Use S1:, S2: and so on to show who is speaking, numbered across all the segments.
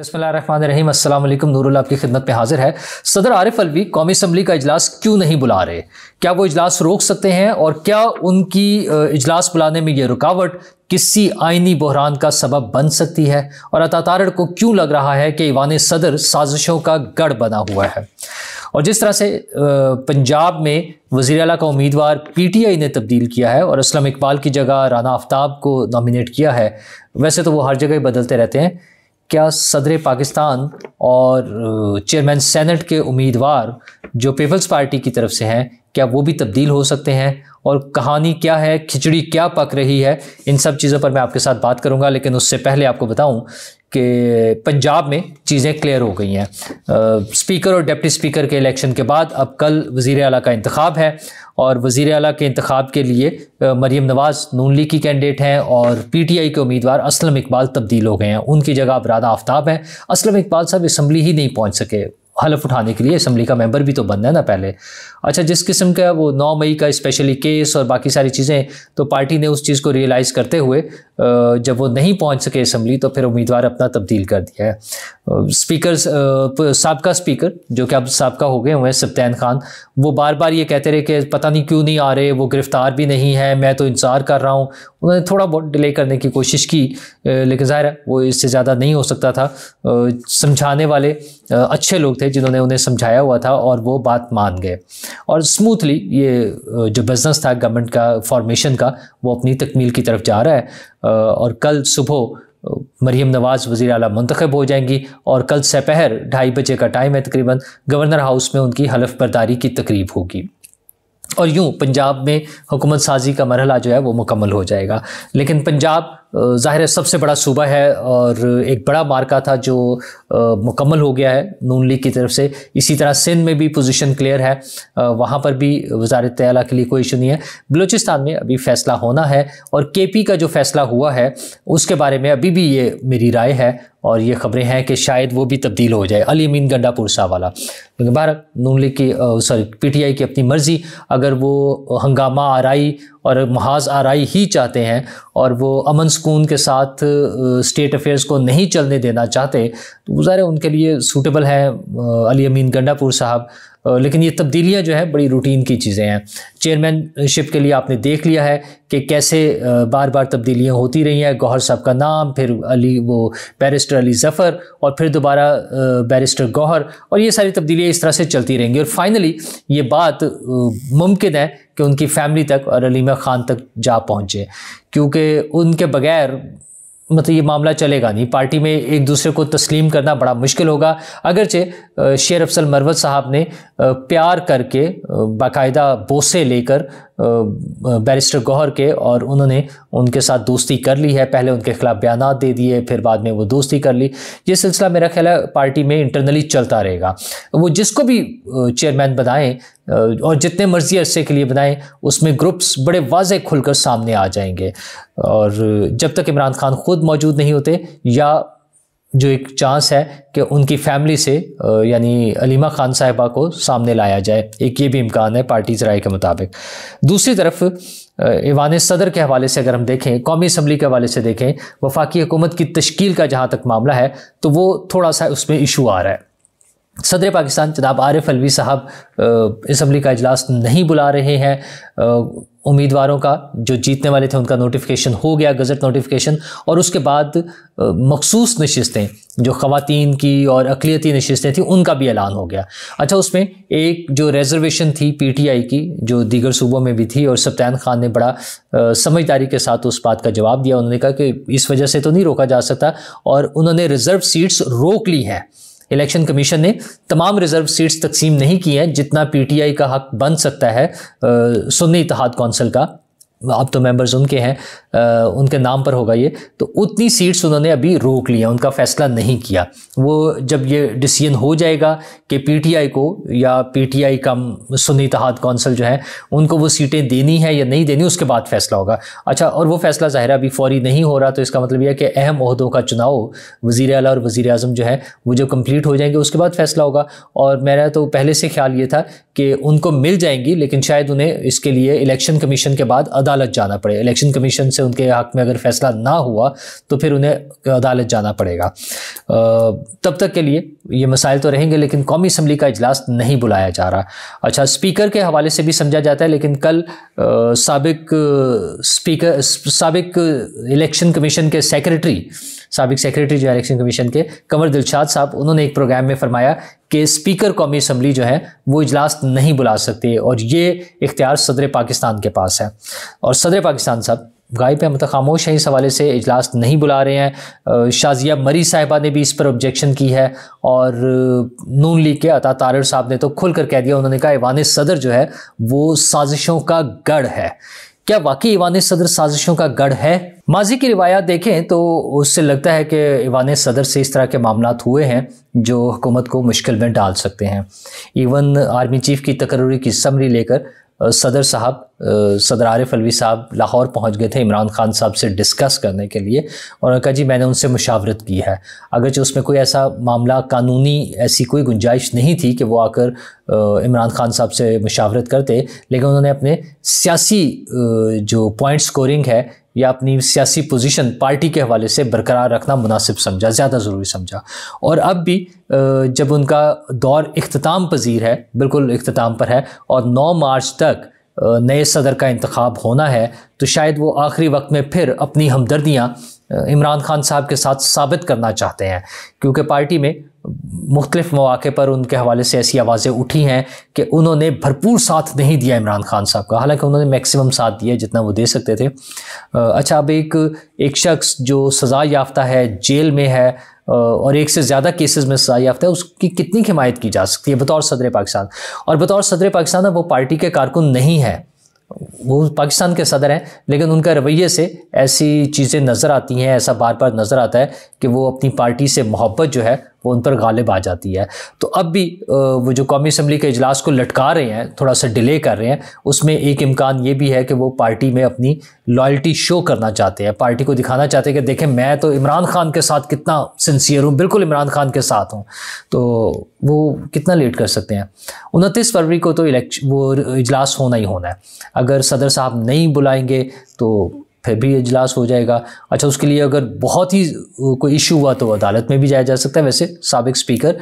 S1: बसमीम अल्लाम नूरुल आपकी खिदमत में हाजिर है सदर आरिफ अलवी कौमी असम्बली का अजलास क्यों नहीं बुला रहे क्या वो अजलास रोक सकते हैं और क्या उनकी इजलास बुलाने में ये रुकावट किसी आइनी बहरान का सबब बन सकती है और अतातारड़ को क्यों लग रहा है कि ईवान सदर साजिशों का गढ़ बना हुआ है और जिस तरह से पंजाब में वज़ी अला का उम्मीदवार पी टी आई ने तब्दील किया है और असलम इकबाल की जगह राना आफ्ताब को नामिनेट किया है वैसे तो वो हर जगह बदलते रहते हैं क्या सदर पाकिस्तान और चेयरमैन सेनेट के उम्मीदवार जो पीपल्स पार्टी की तरफ से हैं क्या वो भी तब्दील हो सकते हैं और कहानी क्या है खिचड़ी क्या पक रही है इन सब चीज़ों पर मैं आपके साथ बात करूंगा लेकिन उससे पहले आपको बताऊं कि पंजाब में चीज़ें क्लियर हो गई हैं स्पीकर और डिप्टी स्पीकर के इलेक्शन के बाद अब कल वज़ी अला का इंतखब है और वज़ी अला के इंतखब के लिए मरीम नवाज़ नून लीग की कैंडिडेट हैं और पी टी आई के उम्मीदवार असलम इकबाल तब्दील हो गए हैं उनकी जगह अब राधा आफ्ताब हैं असलम इकबाल साहब इसम्बली ही नहीं पहुँच सके हलफ उठाने के लिए इसम्बली का मेम्बर भी तो बनना है ना पहले अच्छा जिस किस्म का वो नौ मई का स्पेशली केस और बाकी सारी चीज़ें तो पार्टी ने उस चीज़ को रियलाइज़ करते हुए जब वो नहीं पहुंच सके असम्बली तो फिर उम्मीदवार अपना तब्दील कर दिया है स्पीकर सबका स्पीकर जो कि अब सबका हो गए हुए हैं सप्तान खान वो बार बार ये कहते रहे कि पता नहीं क्यों नहीं आ रहे वो गिरफ़्तार भी नहीं है मैं तो इंतज़ार कर रहा हूँ उन्होंने थोड़ा बहुत डिले करने की कोशिश की लेकिन ज़ाहिर है वो इससे ज़्यादा नहीं हो सकता था समझाने वाले अच्छे लोग थे जिन्होंने उन्हें समझाया हुआ था और वो बात मान गए और स्मूथली ये जो बिज़नेस था गवर्नमेंट का फॉर्मेशन का वो अपनी तकमील की तरफ जा रहा है और कल सुबह मरीम नवाज़ वज़ी अल मंतखब हो जाएंगी और कल सपहर ढाई बजे का टाइम है तकरीबन गवर्नर हाउस में उनकी हलफ बरदारी की तकरीब होगी और यूँ पंजाब में हुकूमत साजी का मरहला जो है वो मुकम्मल हो जाएगा लेकिन पंजाब ज़ाहिर है सबसे बड़ा सूबा है और एक बड़ा मार्का था जो मुकम्मल हो गया है नून लीग की तरफ से इसी तरह सिंध में भी पोजीशन क्लियर है वहाँ पर भी वजारत अला के लिए कोई इशू नहीं है बलूचिस्तान में अभी फ़ैसला होना है और के पी का जो फ़ैसला हुआ है उसके बारे में अभी भी ये मेरी राय है और ये ख़बरें हैं कि शायद वो भी तब्दील हो जाए अली अमीन गंडापुरसा वाला क्योंकि बहर नून लीग की सॉरी पी टी आई की अपनी मर्ज़ी अगर वो हंगामा आरई और महाज आरई ही चाहते हैं और वो अमन सुकून के साथ स्टेट अफेयर्स को नहीं चलने देना चाहते तो गुजारे उनके लिए सूटेबल है अली अमीन गंडापुर साहब लेकिन ये तब्दीलियाँ जो है बड़ी रूटीन की चीज़ें हैं चेयरमैनशिप के लिए आपने देख लिया है कि कैसे बार बार तब्दीलियाँ होती रही हैं गौहर साहब का नाम फिर अली वो बैरिस्टर अली ज़फ़र और फिर दोबारा बैरिस्टर गौहर और ये सारी तब्दीलियाँ इस तरह से चलती रहेंगी और फाइनली ये बात मुमकिन है कि उनकी फैमिली तक और अलीमा ख़ान तक जा पहुँचे क्योंकि उनके बगैर मतलब ये मामला चलेगा नहीं पार्टी में एक दूसरे को तस्लीम करना बड़ा मुश्किल होगा अगरचे शेर अफसल मरवत साहब ने प्यार करके बाकायदा बोसे लेकर बैरिस्टर गौहर के और उन्होंने उनके साथ दोस्ती कर ली है पहले उनके खिलाफ बयान दे दिए फिर बाद में वो दोस्ती कर ली ये सिलसिला मेरा ख्याल है पार्टी में इंटरनली चलता रहेगा वो जिसको भी चेयरमैन बनाएं और जितने मर्जी अरसे के लिए बनाएं उसमें ग्रुप्स बड़े वाजह खुलकर सामने आ जाएंगे और जब तक इमरान खान खुद मौजूद नहीं होते या जो एक चांस है कि उनकी फैमिली से यानी अलीमा खान साहिबा को सामने लाया जाए एक ये भी इम्कान है पार्टी राय के मुताबिक दूसरी तरफ ईवान सदर के हवाले से अगर हम देखें कौमी असम्बली के हवाले से देखें वफाकी हुकूमत की तश्कील का जहाँ तक मामला है तो वो थोड़ा सा उसमें इशू आ रहा है सदर पाकिस्तान जनाब आरिफ अलवी साहब इसम्बली का अजलास नहीं बुला रहे हैं उम्मीदवारों का जो जीतने वाले थे उनका नोटिफिकेशन हो गया गज़ट नोटिफिकेशन और उसके बाद मखसूस नशस्तें जो ख़वान की और अकलीती नशस्तें थी उनका भी ऐलान हो गया अच्छा उसमें एक जो रेज़र्वेशन थी पीटीआई की जो दीगर सूबों में भी थी और सप्तान खान ने बड़ा समझदारी के साथ उस बात का जवाब दिया उन्होंने कहा कि इस वजह से तो नहीं रोका जा सकता और उन्होंने रिज़र्व सीट्स रोक ली हैं इलेक्शन कमीशन ने तमाम रिजर्व सीट्स तकसीम नहीं की हैं जितना पीटीआई का हक बन सकता है सुन्नी इतिहाद कौंसिल का अब तो मेंबर्स उनके हैं उनके नाम पर होगा ये तो उतनी सीट्स उन्होंने अभी रोक लिया उनका फैसला नहीं किया वो जब ये डिसीजन हो जाएगा कि पीटीआई को या पीटीआई का सुनी तहाद कौंसिल जो है उनको वो सीटें देनी है या नहीं देनी उसके बाद फैसला होगा अच्छा और वो फैसला ज़ाहिर अभी फौरी नहीं हो रहा तो इसका मतलब यह है कि अहम अहदों का चुनाव वज़ी अला और वज़ी अजम जो है वो जो कम्प्लीट हो जाएंगे उसके बाद फैसला होगा और मेरा तो पहले से ख्याल ये था कि उनको मिल जाएंगी लेकिन शायद उन्हें इसके लिए इलेक्शन कमीशन के बाद अदालत जाना पड़े इलेक्शन कमीशन से उनके हक में अगर फैसला ना हुआ तो फिर उन्हें अदालत जाना पड़ेगा तब तक के लिए ये मसाइल तो रहेंगे लेकिन कौमी असम्बली का इजलास नहीं बुलाया जा रहा अच्छा स्पीकर के हवाले से भी समझा जाता है लेकिन कल सबक स्पीकर सबक इलेक्शन कमीशन के सेक्रेटरी सबक सेक्रेटरी जो इलेक्शन कमीशन के कमर दिलशाद साहब उन्होंने एक प्रोग्राम में फरमाया कि स्पीकर कौमी असम्बली जो है वो इजलास नहीं बुला सकते और ये इख्तियार सदर पाकिस्तान के पास है और सदर पाकिस्तान साहब गायब है मतलब खामोश है इस हवाले से इजलास नहीं बुला रहे हैं शाजिया मरी साहिबा ने भी इस पर ऑब्जेक्शन की है और नून लीग के अता तार साहब ने तो खुल कर कह दिया उन्होंने कहा ऐवान सदर जो है वो साजिशों का गढ़ है क्या वाकई ईवान सदर साजिशों का गढ़ है माजी की रिवायात देखें तो उससे लगता है कि ईवान सदर से इस तरह के मामला हुए हैं जो हुकूमत को मुश्किल में डाल सकते हैं इवन आर्मी चीफ की तकरी की समरी लेकर सदर साहब सदर आरिफ अलवी साहब लाहौर पहुंच गए थे इमरान खान साहब से डिस्कस करने के लिए और उन्होंने कहा जी मैंने उनसे मुशावरत की है अगरचे उसमें कोई ऐसा मामला कानूनी ऐसी कोई गुंजाइश नहीं थी कि वो आकर इमरान खान साहब से मुशावरत करते लेकिन उन्होंने अपने सियासी जो पॉइंट स्कोरिंग है या अपनी सियासी पोजीशन पार्टी के हवाले से बरकरार रखना मुनासिब समझा ज़्यादा ज़रूरी समझा और अब भी जब उनका दौर अख्ताम पजीर है बिल्कुल अख्ताम पर है और 9 मार्च तक नए सदर का इंतखब होना है तो शायद वो आखिरी वक्त में फिर अपनी हमदर्दियाँ इमरान खान साहब के साथ साबित करना चाहते हैं क्योंकि पार्टी में मुख्तलिफ मौाक़े पर उनके हवाले से ऐसी आवाज़ें उठी हैं कि उन्होंने भरपूर साथ नहीं दिया इमरान खान साहब का हालांकि उन्होंने मैक्सिमम साथ दिया जितना वो दे सकते थे अच्छा अब एक एक शख्स जो सज़ा याफ्ता है जेल में है और एक से ज़्यादा केसेस में सजा याफ्ता है उसकी कितनी हिमायत की जा सकती है बतौर सदर पाकिस्तान और बतौर सदर पाकिस्तान वो पार्टी के कारकुन नहीं है वो पाकिस्तान के सदर हैं लेकिन उनका रवैये से ऐसी चीज़ें नज़र आती हैं ऐसा बार बार नज़र आता है कि वो अपनी पार्टी से मोहब्बत जो है वो उन पर गालिब आ जाती है तो अब भी वो जो कौमी असम्बली के अजलास को लटका रहे हैं थोड़ा सा डिले कर रहे हैं उसमें एक इम्कान ये भी है कि वो पार्टी में अपनी लॉयल्टी शो करना चाहते हैं पार्टी को दिखाना चाहते हैं कि देखें मैं तो इमरान खान के साथ कितना सिंसियर हूँ बिल्कुल इमरान खान के साथ हूँ तो वो कितना लेट कर सकते हैं उनतीस फरवरी को तो इलेक्शन वो इजलास होना ही होना है अगर सदर साहब नहीं बुलाएंगे तो फिर भी इजलास हो जाएगा अच्छा उसके लिए अगर बहुत ही कोई इशू हुआ तो अदालत में भी जाया जा सकता है वैसे सबक स्पीकर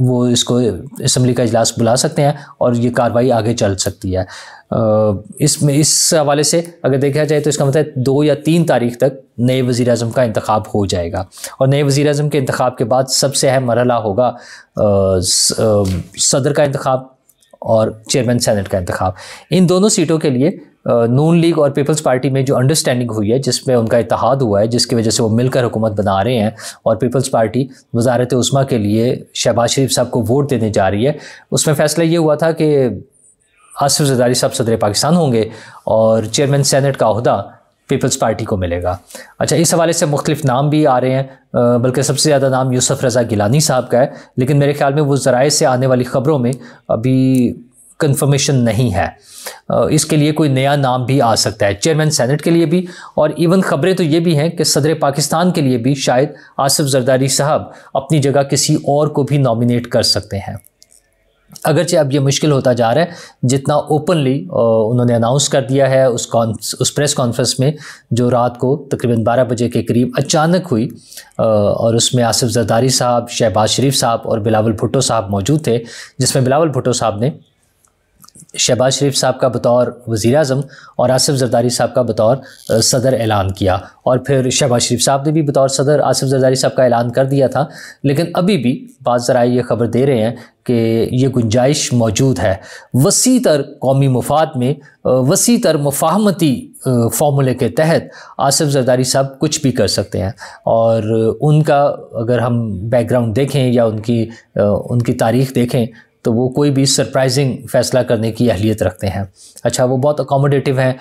S1: वो इसको इसम्बली का इजलास बुला सकते हैं और ये कार्रवाई आगे चल सकती है इसमें इस हवाले इस से अगर देखा जाए तो इसका मतलब दो या तीन तारीख तक नए वज़ी अजम का इंतखब हो जाएगा और नए वज़ी अजम के इंतखब के बाद सबसे अहम मरला होगा सदर का इंतखब और चेयरमैन सैनट का इंतखब इन दोनों सीटों के लिए नून लीग और पीपल्स पार्टी में जो अंडरस्टैंडिंग हुई है जिसमें उनका इतिहाद हुआ है जिसकी वजह से वो मिलकर हुकूमत बना रहे हैं और पीपल्स पार्टी वजारत उस्मा के लिए शहबाज शरीफ साहब को वोट देने जा रही है उसमें फ़ैसला ये हुआ था कि आसिफ जदारी साहब सदर पाकिस्तान होंगे और चेयरमैन सैनट का अहदा पीपल्स पार्टी को मिलेगा अच्छा इस हवाले से मुख्तफ नाम भी आ रहे हैं बल्कि सबसे ज़्यादा नाम यूसुफ रज़ा गिलानी साहब का है लेकिन मेरे ख्याल में वो ज़राए से आने वाली ख़बरों में अभी कंफर्मेशन नहीं है इसके लिए कोई नया नाम भी आ सकता है चेयरमैन सेनेट के लिए भी और इवन खबरें तो ये भी हैं कि सदर पाकिस्तान के लिए भी शायद आसिफ जरदारी साहब अपनी जगह किसी और को भी नॉमिनेट कर सकते हैं अगरचे अब ये मुश्किल होता जा रहा है जितना ओपनली उन्होंने अनाउंस कर दिया है उस उस प्रेस कॉन्फ्रेंस में जो रात को तकरीबन 12 बजे के करीब अचानक हुई और उसमें आसिफ जरदारी साहब शहबाज शरीफ साहब और बिलावल भुट्टो साहब मौजूद थे जिसमें बिलावल भुट्टो साहब ने शहबाज शरीफ साहब का बतौर वज़ी अजम और आसफ़ जरदारी साहब का बतौर सदर ऐलान किया और फिर शहबाज शरीफ साहब ने भी बतौर सदर आसफ़ जरदारी साहब का ऐलान कर दिया था लेकिन अभी भी बात ज़रा ये खबर दे रहे हैं कि ये गुंजाइश मौजूद है वसी तर कौमी मफाद में वसी तर मफाहमती फार्मूले के तहत आसफ़ जरदारी साहब कुछ भी कर सकते हैं और उनका अगर हम बैकग्राउंड देखें या उनकी उनकी तारीख देखें तो वो कोई भी सरप्राइजिंग फ़ैसला करने की अहलियत रखते हैं अच्छा वो बहुत अकोमोडेटिव हैं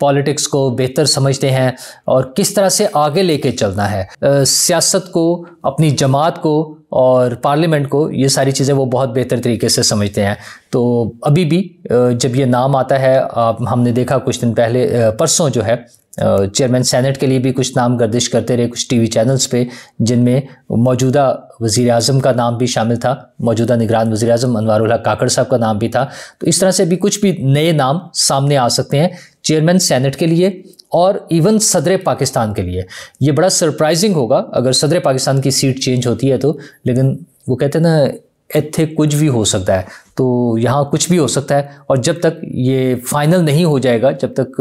S1: पॉलिटिक्स को बेहतर समझते हैं और किस तरह से आगे लेके चलना है सियासत को अपनी जमात को और पार्लियामेंट को ये सारी चीज़ें वो बहुत बेहतर तरीके से समझते हैं तो अभी भी जब ये नाम आता है हमने देखा कुछ दिन पहले परसों जो है चेयरमैन सेनेट के लिए भी कुछ नाम गर्दिश करते रहे कुछ टीवी चैनल्स पे जिनमें मौजूदा वज़ी अजम का नाम भी शामिल था मौजूदा निगरान वज़ी अजम अनवर काकड़ साहब का नाम भी था तो इस तरह से भी कुछ भी नए नाम सामने आ सकते हैं चेयरमैन सेनेट के लिए और इवन सदर पाकिस्तान के लिए ये बड़ा सरप्राइजिंग होगा अगर सदर पाकिस्तान की सीट चेंज होती है तो लेकिन वो कहते हैं ना इतने कुछ भी हो सकता है तो यहाँ कुछ भी हो सकता है और जब तक ये फाइनल नहीं हो जाएगा जब तक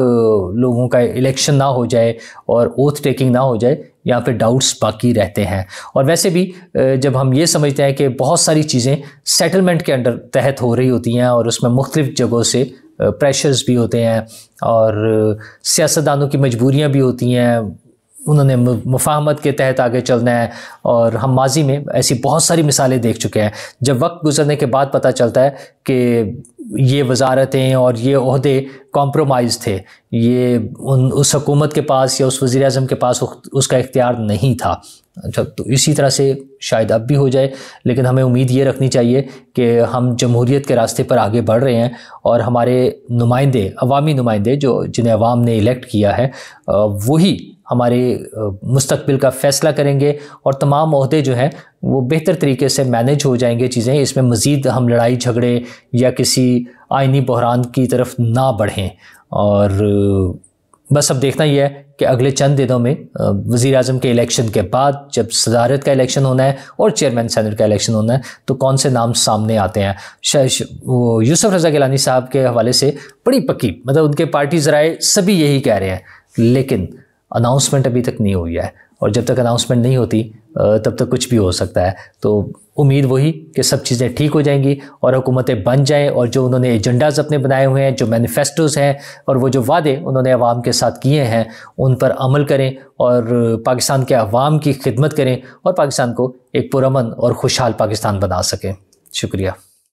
S1: लोगों का इलेक्शन ना हो जाए और ओथ टेकिंग ना हो जाए यहाँ पे डाउट्स बाकी रहते हैं और वैसे भी जब हम ये समझते हैं कि बहुत सारी चीज़ें सेटलमेंट के अंडर तहत हो रही होती हैं और उसमें मुख्तलिफ़ जगहों से प्रेशर्स भी होते हैं और सियासतदानों की मजबूरियाँ भी होती हैं उन्होंने मुफाहमत के तहत आगे चलना है और हम माजी में ऐसी बहुत सारी मिसालें देख चुके हैं जब वक्त गुजरने के बाद पता चलता है कि ये वजारतें और ये अहदे कॉम्प्रोमाइज़ थे ये उन उस हकूमत के पास या उस वज़ी अजम के पास उसका इख्तियार नहीं था अच्छा तो इसी तरह से शायद अब भी हो जाए लेकिन हमें उम्मीद ये रखनी चाहिए कि हम जमहूरीत के रास्ते पर आगे बढ़ रहे हैं और हमारे नुमाइंदे अवामी नुमाइंदे जो जिन्हें अवाम ने इलेक्ट किया है वही हमारे मुस्तबिल का फ़ैसला करेंगे और तमाम अहदे जो हैं वो बेहतर तरीके से मैनेज हो जाएंगे चीज़ें इसमें मज़ीद हम लड़ाई झगड़े या किसी आइनी बहरान की तरफ ना बढ़ें और बस अब देखना यह है कि अगले चंद दिनों में वज़ी अजम के इलेक्शन के बाद जब सदारत का इलेक्शन होना है और चेयरमैन सैनट का इलेक्शन होना है तो कौन से नाम सामने आते हैं वो यूसुफ रज़ा गलानी साहब के हवाले से बड़ी पक्की मतलब उनके पार्टी ज़राए सभी यही कह रहे हैं लेकिन अनाउंसमेंट अभी तक नहीं हुई है और जब तक अनाउंसमेंट नहीं होती तब तक कुछ भी हो सकता है तो उम्मीद वही कि सब चीज़ें ठीक हो जाएंगी और हुकूमतें बन जाएँ और जो उन्होंने एजेंडाज अपने बनाए हुए हैं जो मैनिफेस्टोज़ हैं और वो जो वादे उन्होंने अवाम के साथ किए हैं उन पर अमल करें और पाकिस्तान के अवाम की खिदमत करें और पाकिस्तान को एक पुरमन और खुशहाल पाकिस्तान बना सकें शुक्रिया